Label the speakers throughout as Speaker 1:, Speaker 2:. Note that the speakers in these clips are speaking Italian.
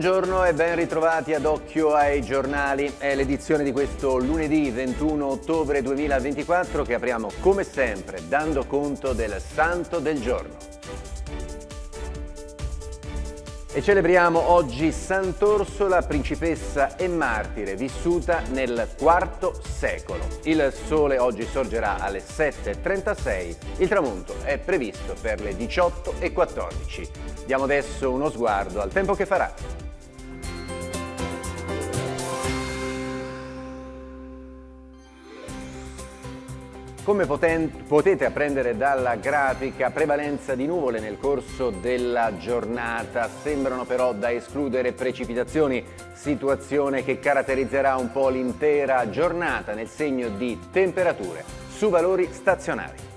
Speaker 1: Buongiorno e ben ritrovati ad occhio ai giornali. È l'edizione di questo lunedì 21 ottobre 2024 che apriamo come sempre dando conto del santo del giorno. E celebriamo oggi Sant'Orsola, principessa e martire vissuta nel IV secolo. Il sole oggi sorgerà alle 7.36, il tramonto è previsto per le 18.14. Diamo adesso uno sguardo al tempo che farà. Come potete apprendere dalla grafica, prevalenza di nuvole nel corso della giornata, sembrano però da escludere precipitazioni, situazione che caratterizzerà un po' l'intera giornata nel segno di temperature su valori stazionari.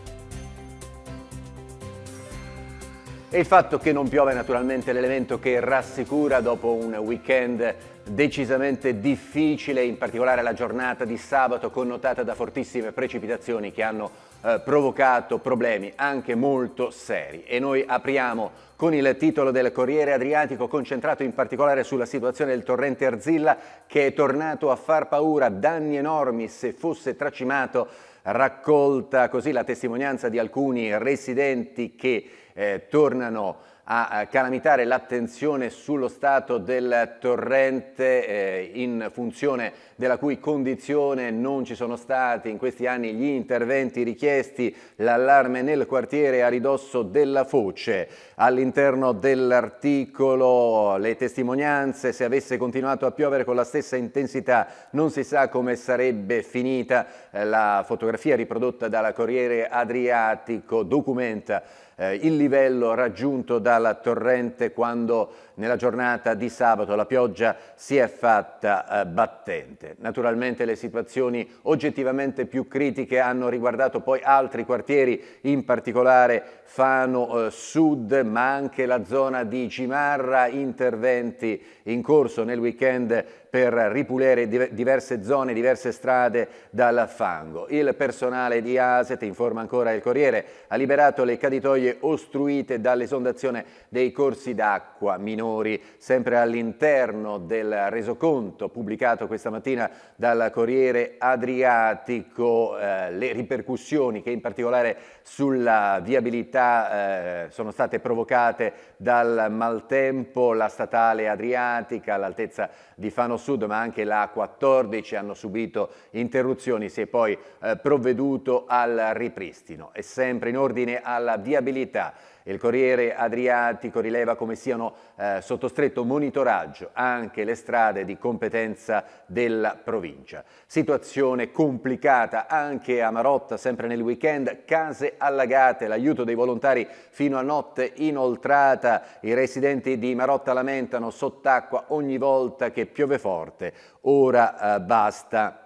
Speaker 1: E il fatto che non piove è naturalmente l'elemento che rassicura dopo un weekend decisamente difficile, in particolare la giornata di sabato connotata da fortissime precipitazioni che hanno eh, provocato problemi anche molto seri. E noi apriamo con il titolo del Corriere Adriatico concentrato in particolare sulla situazione del torrente Arzilla che è tornato a far paura, danni enormi se fosse tracimato, raccolta così la testimonianza di alcuni residenti che eh, tornano a calamitare l'attenzione sullo stato del torrente eh, in funzione della cui condizione non ci sono stati in questi anni gli interventi richiesti, l'allarme nel quartiere a ridosso della foce. All'interno dell'articolo le testimonianze, se avesse continuato a piovere con la stessa intensità non si sa come sarebbe finita. Eh, la fotografia riprodotta dalla Corriere Adriatico documenta eh, il livello raggiunto dal torrente quando nella giornata di sabato la pioggia si è fatta eh, battente critiche. Naturalmente le situazioni oggettivamente più critiche hanno riguardato poi altri quartieri, in particolare Fano eh, Sud, ma anche la zona di Cimarra, interventi in corso nel weekend per ripulire diverse zone, diverse strade dal fango. Il personale di ASET, informa ancora il Corriere, ha liberato le caditoie ostruite dall'esondazione dei corsi d'acqua minori, sempre all'interno del resoconto pubblicato questa mattina dal Corriere Adriatico, eh, le ripercussioni che in particolare sulla viabilità eh, sono state provocate dal maltempo, la statale Adriatica all'altezza di Fano Sud ma anche la 14 hanno subito interruzioni, si è poi eh, provveduto al ripristino. E sempre in ordine alla viabilità, il Corriere Adriatico rileva come siano eh, sotto stretto monitoraggio anche le strade di competenza della provincia. Situazione complicata anche a Marotta, sempre nel weekend, case allagate, l'aiuto dei volontari fino a notte inoltrata. I residenti di Marotta lamentano sott'acqua ogni volta che piove forte. Ora eh, basta.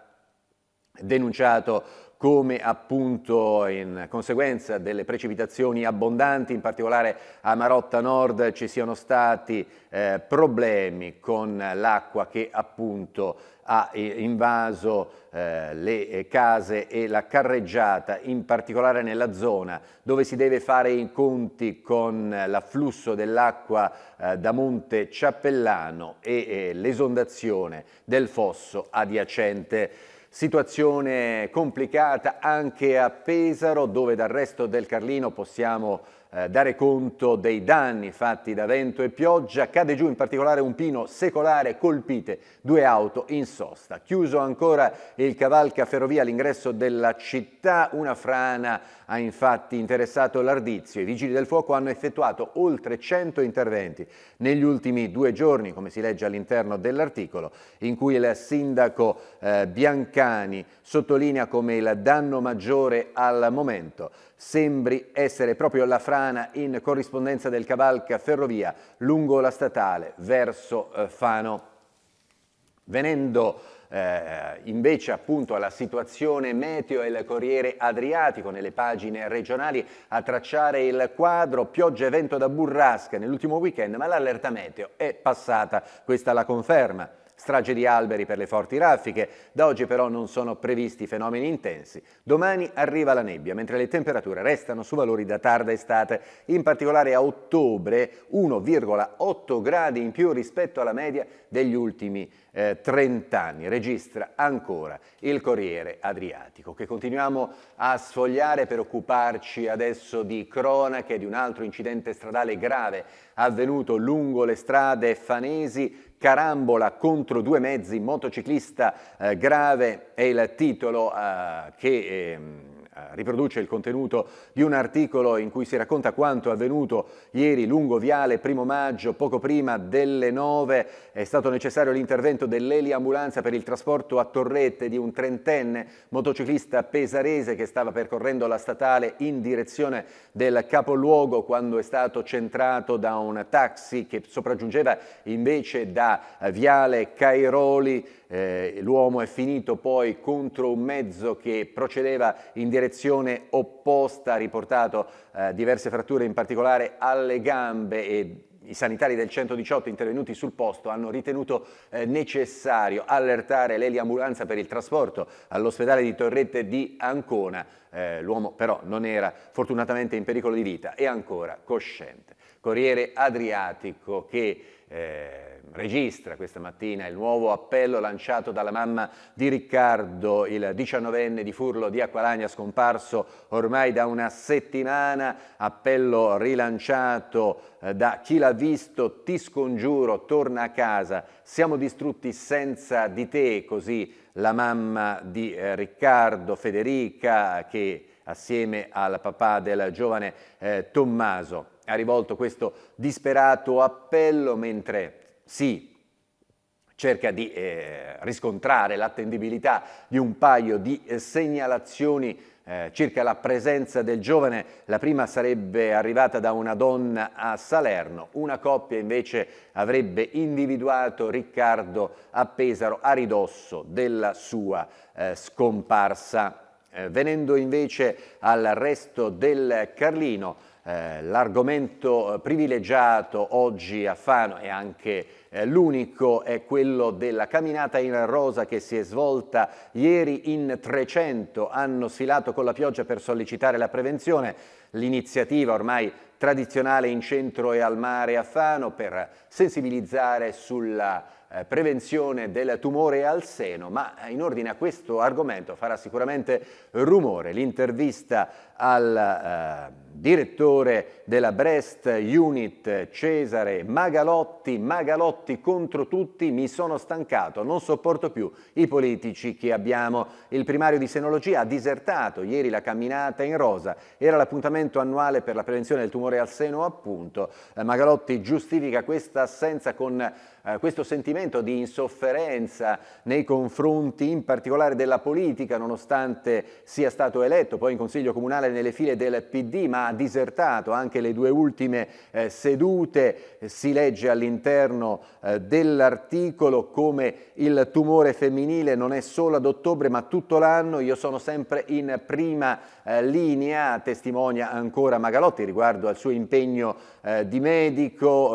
Speaker 1: Denunciato come appunto in conseguenza delle precipitazioni abbondanti, in particolare a Marotta Nord ci siano stati eh, problemi con l'acqua che appunto ha eh, invaso eh, le eh, case e la carreggiata, in particolare nella zona dove si deve fare i conti con l'afflusso dell'acqua eh, da Monte Ciappellano e eh, l'esondazione del fosso adiacente. Situazione complicata anche a Pesaro dove dal resto del Carlino possiamo eh, dare conto dei danni fatti da vento e pioggia. Cade giù in particolare un pino secolare, colpite due auto in sosta. Chiuso ancora il cavalca ferrovia all'ingresso della città, una frana ha infatti interessato l'Ardizio. I vigili del fuoco hanno effettuato oltre 100 interventi negli ultimi due giorni, come si legge all'interno dell'articolo, in cui il sindaco eh, Biancani sottolinea come il danno maggiore al momento sembri essere proprio la frana in corrispondenza del cavalca ferrovia lungo la statale verso eh, Fano. Venendo eh, invece appunto alla situazione meteo e il Corriere Adriatico nelle pagine regionali a tracciare il quadro pioggia e vento da burrasca nell'ultimo weekend, ma l'allerta meteo è passata, questa la conferma strage di alberi per le forti raffiche, da oggi però non sono previsti fenomeni intensi. Domani arriva la nebbia, mentre le temperature restano su valori da tarda estate, in particolare a ottobre 1,8 gradi in più rispetto alla media degli ultimi eh, 30 anni. Registra ancora il Corriere Adriatico, che continuiamo a sfogliare per occuparci adesso di cronache di un altro incidente stradale grave avvenuto lungo le strade fanesi Carambola contro due mezzi, motociclista eh, grave è il titolo eh, che... Eh, eh, riproduce il contenuto di un articolo in cui si racconta quanto è avvenuto ieri lungo Viale, primo maggio, poco prima delle 9. È stato necessario l'intervento dell'eliambulanza per il trasporto a torrette di un trentenne motociclista pesarese che stava percorrendo la statale in direzione del capoluogo quando è stato centrato da un taxi che sopraggiungeva invece da Viale Cairoli eh, l'uomo è finito poi contro un mezzo che procedeva in direzione opposta, ha riportato eh, diverse fratture in particolare alle gambe e i sanitari del 118 intervenuti sul posto hanno ritenuto eh, necessario allertare l'eliambulanza per il trasporto all'ospedale di Torrette di Ancona. Eh, l'uomo però non era fortunatamente in pericolo di vita e ancora cosciente. Corriere Adriatico che eh, registra questa mattina il nuovo appello lanciato dalla mamma di Riccardo, il diciannovenne di Furlo di Acqualagna, scomparso ormai da una settimana, appello rilanciato eh, da chi l'ha visto, ti scongiuro, torna a casa, siamo distrutti senza di te, così la mamma di eh, Riccardo, Federica, che assieme al papà del giovane eh, Tommaso ha rivolto questo disperato appello mentre si cerca di eh, riscontrare l'attendibilità di un paio di eh, segnalazioni eh, circa la presenza del giovane. La prima sarebbe arrivata da una donna a Salerno, una coppia invece avrebbe individuato Riccardo a Pesaro a ridosso della sua eh, scomparsa. Eh, venendo invece al resto del Carlino, eh, l'argomento eh, privilegiato oggi a Fano e anche eh, l'unico è quello della camminata in rosa che si è svolta ieri in 300, hanno sfilato con la pioggia per sollecitare la prevenzione, l'iniziativa ormai tradizionale in centro e al mare a Fano per sensibilizzare sulla eh, prevenzione del tumore al seno, ma eh, in ordine a questo argomento farà sicuramente rumore l'intervista al eh, direttore della Brest Unit Cesare Magalotti, Magalotti contro tutti, mi sono stancato, non sopporto più i politici che abbiamo. Il primario di senologia ha disertato ieri la camminata in rosa, era l'appuntamento annuale per la prevenzione del tumore al seno appunto. Eh, Magalotti giustifica questa assenza con eh, questo sentimento di insofferenza nei confronti in particolare della politica, nonostante sia stato eletto poi in Consiglio Comunale radicale nelle file del PD, ma ha disertato anche le due ultime eh, sedute. Si legge all'interno eh, dell'articolo come il tumore femminile non è solo ad ottobre, ma tutto l'anno. Io sono sempre in prima eh, linea testimonia ancora Magalotti riguardo al suo impegno eh, di medico,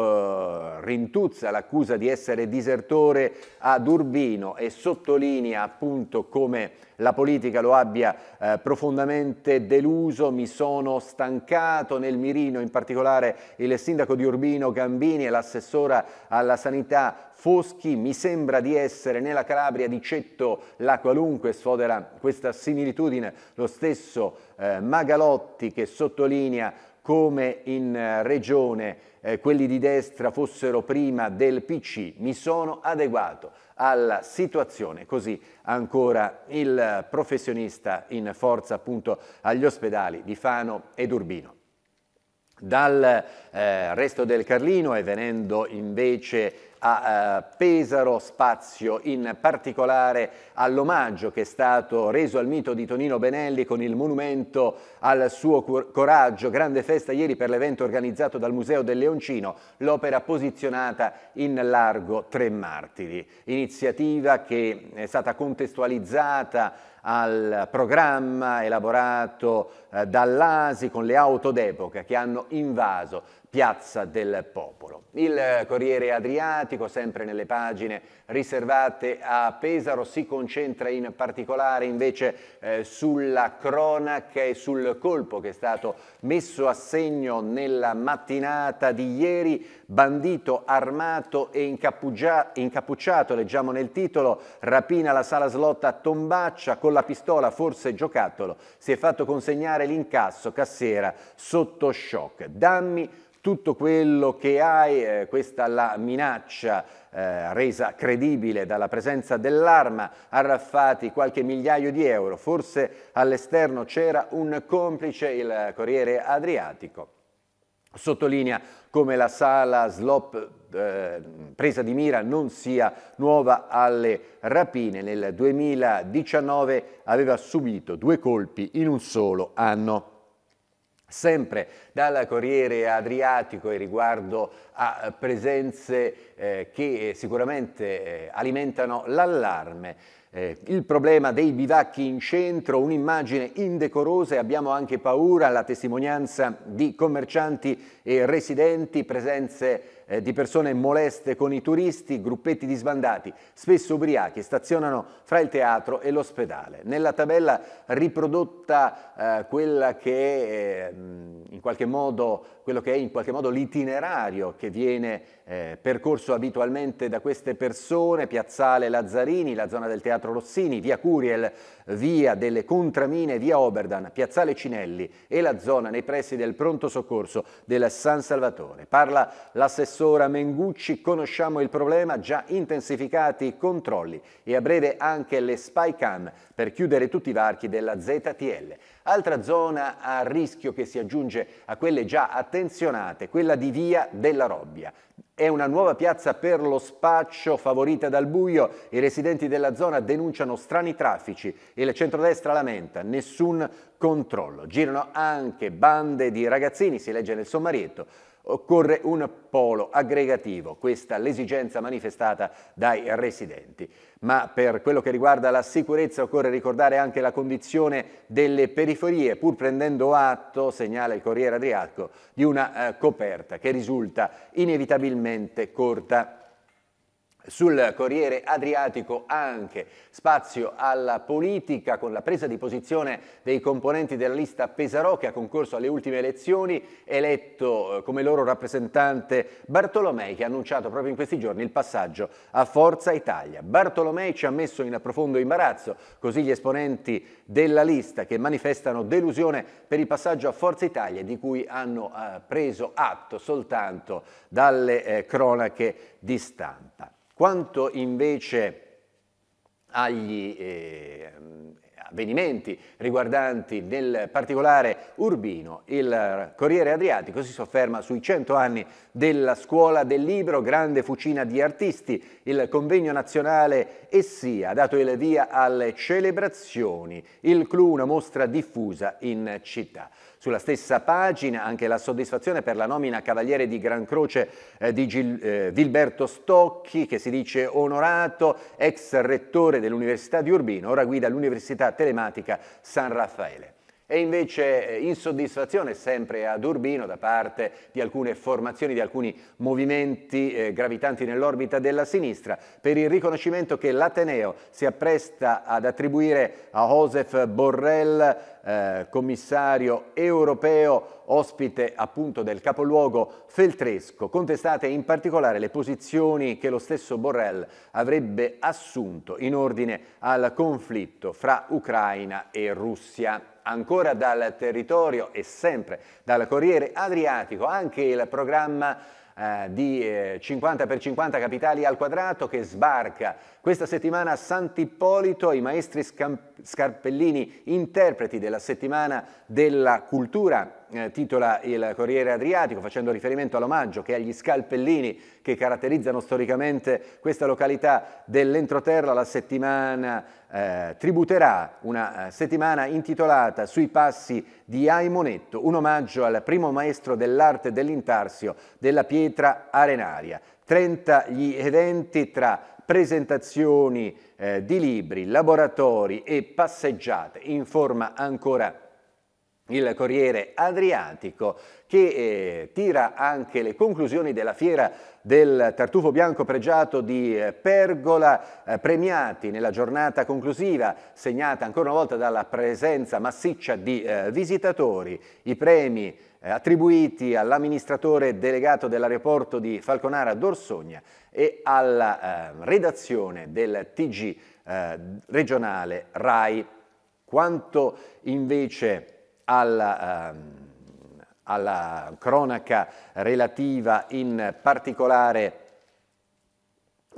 Speaker 1: eh, rintuzza l'accusa di essere disertore ad Urbino e sottolinea appunto come la politica lo abbia eh, profondamente deluso, mi sono stancato nel mirino, in particolare il sindaco di Urbino Gambini e l'assessora alla sanità Foschi, mi sembra di essere nella Calabria di Cetto la qualunque, sfodera questa similitudine lo stesso eh, Magalotti che sottolinea come in eh, regione eh, quelli di destra fossero prima del PC, mi sono adeguato alla situazione, così ancora il professionista in forza appunto agli ospedali di Fano ed Urbino. Dal eh, resto del Carlino e venendo invece a eh, Pesaro, spazio in particolare all'omaggio che è stato reso al mito di Tonino Benelli con il monumento al suo coraggio, grande festa ieri per l'evento organizzato dal Museo del Leoncino, l'opera posizionata in largo Tre Martiri, iniziativa che è stata contestualizzata al programma elaborato eh, dall'ASI con le auto d'epoca che hanno invaso piazza del popolo. Il eh, Corriere Adriatico, sempre nelle pagine riservate a Pesaro, si concentra in particolare invece eh, sulla cronaca e sul colpo che è stato messo a segno nella mattinata di ieri, bandito armato e incappucciato, leggiamo nel titolo, rapina la sala slotta a Tombaccia, con la pistola forse giocattolo, si è fatto consegnare l'incasso, cassiera sotto shock. Dammi tutto quello che hai, eh, questa la minaccia eh, resa credibile dalla presenza dell'arma, arraffati qualche migliaio di euro, forse all'esterno c'era un complice, il Corriere Adriatico. Sottolinea come la sala slop eh, presa di mira non sia nuova alle rapine. Nel 2019 aveva subito due colpi in un solo anno. Sempre dal Corriere Adriatico e riguardo a presenze eh, che eh, sicuramente eh, alimentano l'allarme. Eh, il problema dei bivacchi in centro, un'immagine indecorosa e abbiamo anche paura, la testimonianza di commercianti e residenti, presenze eh, di persone moleste con i turisti, gruppetti di sbandati, spesso ubriachi, stazionano fra il teatro e l'ospedale. Nella tabella riprodotta eh, quella che è ehm, in qualche modo quello che è in qualche modo l'itinerario che viene eh, percorso abitualmente da queste persone, Piazzale Lazzarini, la zona del Teatro Rossini, via Curiel, via delle Contramine, via Oberdan, Piazzale Cinelli e la zona nei pressi del pronto soccorso del San Salvatore. Parla l'assessora Mengucci, conosciamo il problema, già intensificati i controlli e a breve anche le spy cam per chiudere tutti i varchi della ZTL. Altra zona a rischio che si aggiunge a quelle già attese attenzionate, quella di Via della Robbia. È una nuova piazza per lo spaccio favorita dal buio, i residenti della zona denunciano strani traffici e la centrodestra lamenta nessun controllo. Girano anche bande di ragazzini, si legge nel sommarietto, occorre un polo aggregativo, questa l'esigenza manifestata dai residenti. Ma per quello che riguarda la sicurezza occorre ricordare anche la condizione delle periferie, pur prendendo atto, segnala il Corriere Adriatico, di una eh, coperta che risulta inevitabilmente corta. Sul Corriere Adriatico anche spazio alla politica con la presa di posizione dei componenti della lista Pesaro che ha concorso alle ultime elezioni, eletto eh, come loro rappresentante Bartolomei che ha annunciato proprio in questi giorni il passaggio a Forza Italia. Bartolomei ci ha messo in profondo imbarazzo, così gli esponenti della lista che manifestano delusione per il passaggio a Forza Italia di cui hanno eh, preso atto soltanto dalle eh, cronache di stampa. Quanto invece agli eh, avvenimenti riguardanti nel particolare Urbino. Il Corriere Adriatico si sofferma sui 100 anni della Scuola del Libro, grande fucina di artisti. Il convegno nazionale Essia ha dato il via alle celebrazioni. Il clou una mostra diffusa in città. Sulla stessa pagina anche la soddisfazione per la nomina Cavaliere di Gran Croce eh, di Gil, eh, Vilberto Stocchi, che si dice onorato, ex rettore dell'Università di Urbino, ora guida l'Università telematica San Raffaele. E invece eh, insoddisfazione sempre ad Urbino da parte di alcune formazioni, di alcuni movimenti eh, gravitanti nell'orbita della sinistra per il riconoscimento che l'Ateneo si appresta ad attribuire a Josef Borrell, eh, commissario europeo, ospite appunto del capoluogo feltresco, contestate in particolare le posizioni che lo stesso Borrell avrebbe assunto in ordine al conflitto fra Ucraina e Russia ancora dal territorio e sempre dal Corriere Adriatico, anche il programma eh, di 50 eh, per 50 capitali al quadrato che sbarca questa settimana a Sant'Ippolito i maestri Scarpellini interpreti della settimana della cultura eh, titola il Corriere Adriatico facendo riferimento all'omaggio che agli scalpellini che caratterizzano storicamente questa località dell'entroterra la settimana eh, tributerà, una eh, settimana intitolata Sui passi di Aimonetto, un omaggio al primo maestro dell'arte dell'intarsio della pietra arenaria. 30 gli eventi tra presentazioni eh, di libri, laboratori e passeggiate in forma ancora il Corriere Adriatico che eh, tira anche le conclusioni della fiera del tartufo bianco pregiato di eh, Pergola, eh, premiati nella giornata conclusiva, segnata ancora una volta dalla presenza massiccia di eh, visitatori, i premi eh, attribuiti all'amministratore delegato dell'aeroporto di Falconara Dorsogna e alla eh, redazione del TG regionale RAI. Quanto invece alla, ehm, alla cronaca relativa in particolare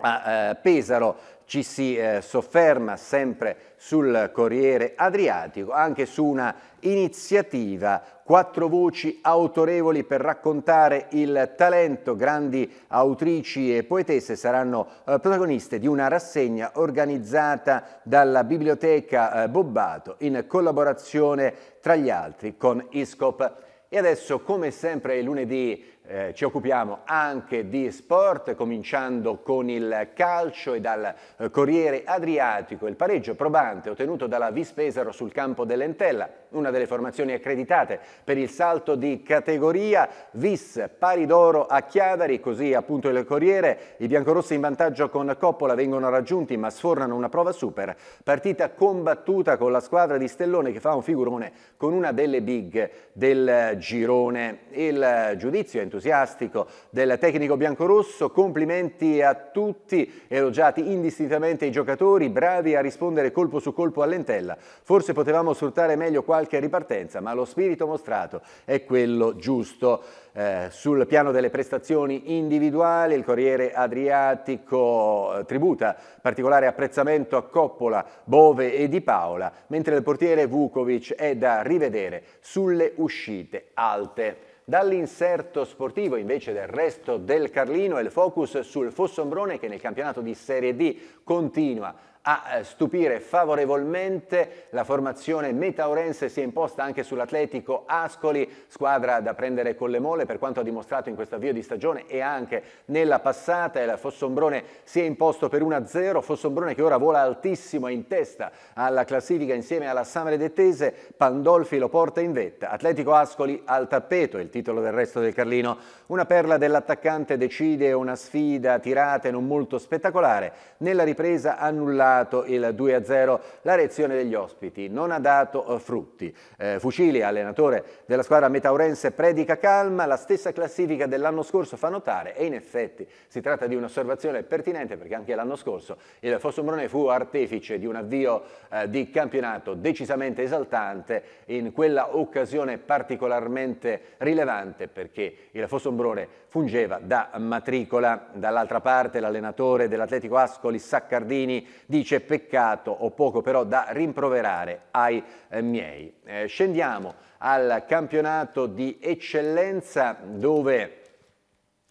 Speaker 1: a eh, Pesaro ci si eh, sofferma sempre sul Corriere Adriatico, anche su una iniziativa, quattro voci autorevoli per raccontare il talento, grandi autrici e poetesse saranno eh, protagoniste di una rassegna organizzata dalla Biblioteca Bobbato in collaborazione tra gli altri con ISCOP. E adesso, come sempre, il lunedì eh, ci occupiamo anche di sport, cominciando con il calcio e dal eh, Corriere Adriatico, il pareggio probante ottenuto dalla Vis Pesaro sul campo dell'Entella, una delle formazioni accreditate per il salto di categoria, Vis pari d'oro a Chiavari, così appunto il Corriere, i biancorossi in vantaggio con Coppola vengono raggiunti ma sfornano una prova super, partita combattuta con la squadra di Stellone che fa un figurone con una delle big del girone. Il eh, giudizio è entusiasmante entusiastico del tecnico biancorosso. Complimenti a tutti, elogiati indistintamente i giocatori, bravi a rispondere colpo su colpo all'entella. Forse potevamo sfruttare meglio qualche ripartenza, ma lo spirito mostrato è quello giusto. Eh, sul piano delle prestazioni individuali, il Corriere Adriatico eh, tributa particolare apprezzamento a Coppola, Bove e Di Paola, mentre il portiere Vukovic è da rivedere sulle uscite alte. Dall'inserto sportivo invece del resto del Carlino è il focus sul Fossombrone che nel campionato di Serie D continua a eh, stupire favorevolmente. La formazione metaurense si è imposta anche sull'Atletico Ascoli, squadra da prendere con le mole per quanto ha dimostrato in questo avvio di stagione e anche nella passata. Il Fossombrone si è imposto per 1-0, Fossombrone che ora vola altissimo in testa alla classifica insieme alla Samre Dettese, Pandolfi lo porta in vetta. Atletico Ascoli al tappeto, il titolo del resto del Carlino. Una perla dell'attaccante decide una sfida tirata e non molto spettacolare. Nella ripresa annullata trovato il 2-0 la reazione degli ospiti, non ha dato eh, frutti. Eh, Fucili, allenatore della squadra metaurense, predica calma, la stessa classifica dell'anno scorso fa notare e in effetti si tratta di un'osservazione pertinente perché anche l'anno scorso il Fossombrone fu artefice di un avvio eh, di campionato decisamente esaltante, in quella occasione particolarmente rilevante perché il Fossombrone fungeva da matricola, dall'altra parte l'allenatore dell'Atletico Ascoli Saccardini di dice peccato o poco però da rimproverare ai eh, miei. Eh, scendiamo al campionato di eccellenza dove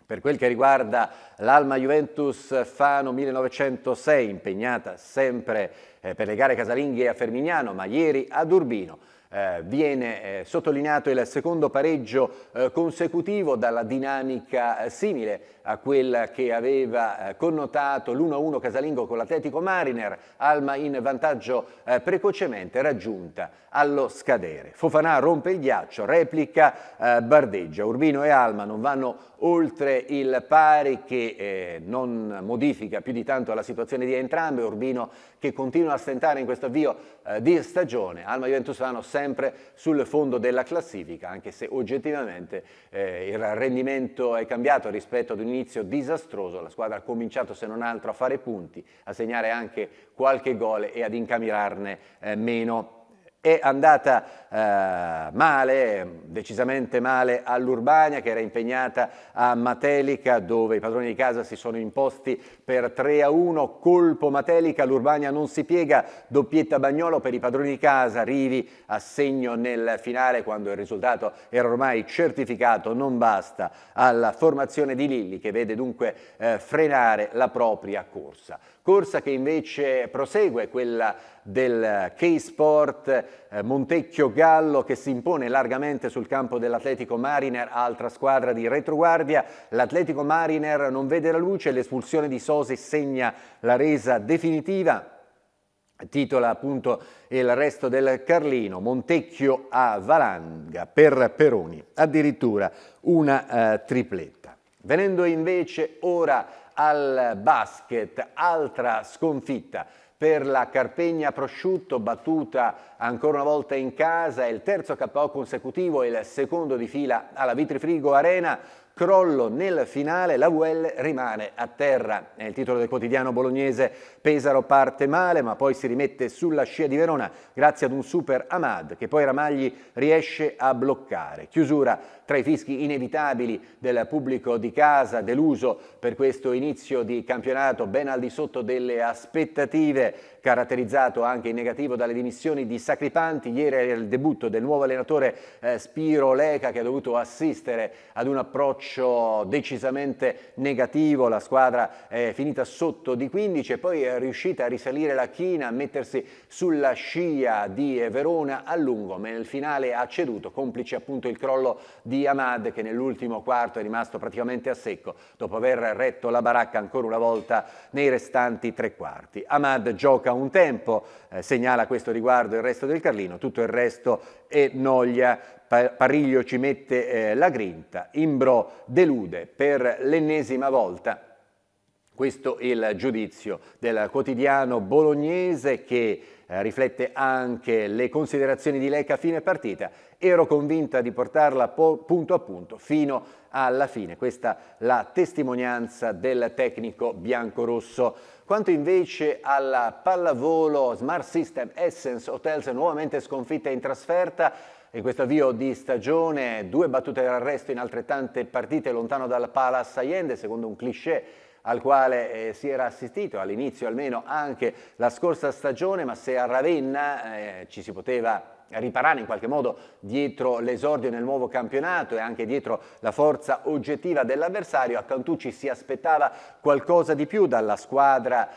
Speaker 1: per quel che riguarda l'Alma Juventus Fano 1906 impegnata sempre eh, per le gare casalinghe a Fermignano ma ieri ad Urbino eh, viene eh, sottolineato il secondo pareggio eh, consecutivo dalla dinamica eh, simile a quella che aveva eh, connotato l'1-1 casalingo con l'Atletico Mariner, Alma in vantaggio eh, precocemente raggiunta allo scadere. Fofanà rompe il ghiaccio, replica, bardeggia. Urbino e Alma non vanno oltre il pari che non modifica più di tanto la situazione di entrambe. Urbino che continua a stentare in questo avvio eh, di stagione. Alma Juventus Saranno sempre sul fondo della classifica, anche se oggettivamente eh, il rendimento è cambiato rispetto ad un inizio disastroso. La squadra ha cominciato se non altro a fare punti, a segnare anche qualche gol e ad incamirarne eh, meno è andata eh, male, decisamente male all'Urbania che era impegnata a Matelica dove i padroni di casa si sono imposti per 3 a 1, colpo Matelica, l'Urbania non si piega, doppietta Bagnolo per i padroni di casa, Rivi a segno nel finale quando il risultato era ormai certificato, non basta alla formazione di Lilli che vede dunque eh, frenare la propria corsa corsa che invece prosegue, quella del K-Sport eh, Montecchio Gallo che si impone largamente sul campo dell'Atletico Mariner, altra squadra di retroguardia. L'Atletico Mariner non vede la luce, l'espulsione di Sosi segna la resa definitiva titola appunto il resto del Carlino, Montecchio a Valanga per Peroni, addirittura una eh, tripletta. Venendo invece ora al basket, altra sconfitta per la Carpegna Prosciutto, battuta ancora una volta in casa, il terzo KO consecutivo e il secondo di fila alla Vitrifrigo Arena crollo nel finale, la UEL rimane a terra. È il titolo del quotidiano bolognese Pesaro parte male ma poi si rimette sulla scia di Verona grazie ad un super Amad che poi Ramagli riesce a bloccare. Chiusura tra i fischi inevitabili del pubblico di casa, deluso per questo inizio di campionato ben al di sotto delle aspettative caratterizzato anche in negativo dalle dimissioni di Sacripanti. Ieri era il debutto del nuovo allenatore eh, Spiro Leca che ha dovuto assistere ad un approccio decisamente negativo. La squadra è finita sotto di 15 e poi è riuscita a risalire la china, a mettersi sulla scia di Verona a lungo, ma nel finale ha ceduto, complice appunto il crollo di Ahmad che nell'ultimo quarto è rimasto praticamente a secco dopo aver retto la baracca ancora una volta nei restanti tre quarti. Ahmad gioca tocca un tempo, eh, segnala a questo riguardo il resto del Carlino, tutto il resto è noglia, Pariglio ci mette eh, la grinta, Imbro delude per l'ennesima volta. Questo è il giudizio del quotidiano bolognese che eh, riflette anche le considerazioni di Lecca a fine partita. Ero convinta di portarla punto a punto fino alla fine. Questa è la testimonianza del tecnico biancorosso. Quanto invece alla pallavolo Smart System Essence Hotels nuovamente sconfitta in trasferta, in questo avvio di stagione due battute d'arresto in altrettante partite lontano dal Palace Allende, secondo un cliché al quale eh, si era assistito all'inizio almeno anche la scorsa stagione, ma se a Ravenna eh, ci si poteva riparare in qualche modo dietro l'esordio nel nuovo campionato e anche dietro la forza oggettiva dell'avversario, a Cantucci si aspettava qualcosa di più dalla squadra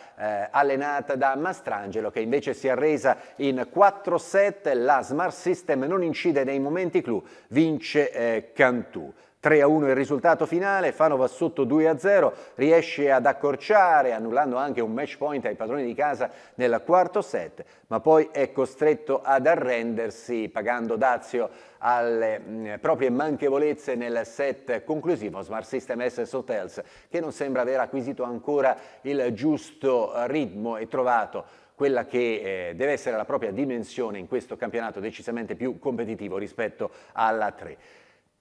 Speaker 1: eh, allenata da Mastrangelo che invece si è arresa in 4-7, la Smart System non incide nei momenti clou, vince eh, Cantù. 3 a 1 il risultato finale, Fano va sotto 2 a 0, riesce ad accorciare annullando anche un match point ai padroni di casa nel quarto set, ma poi è costretto ad arrendersi pagando dazio alle mm, proprie manchevolezze nel set conclusivo Smart System SS Hotels che non sembra aver acquisito ancora il giusto ritmo e trovato quella che eh, deve essere la propria dimensione in questo campionato decisamente più competitivo rispetto alla 3.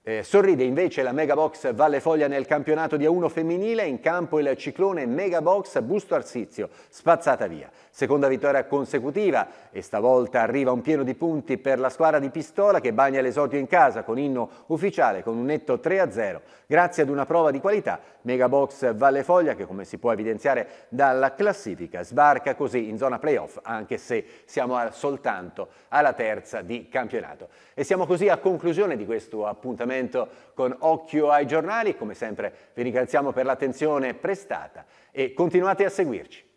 Speaker 1: Eh, sorride invece la Megabox Valle Foglia nel campionato di A1 femminile, in campo il ciclone Megabox Busto Arsizio, spazzata via. Seconda vittoria consecutiva e stavolta arriva un pieno di punti per la squadra di Pistola che bagna l'esordio in casa con inno ufficiale con un netto 3-0 grazie ad una prova di qualità Megabox Valle Foglia che come si può evidenziare dalla classifica sbarca così in zona playoff anche se siamo soltanto alla terza di campionato. E siamo così a conclusione di questo appuntamento con Occhio ai giornali, come sempre vi ringraziamo per l'attenzione prestata e continuate a seguirci.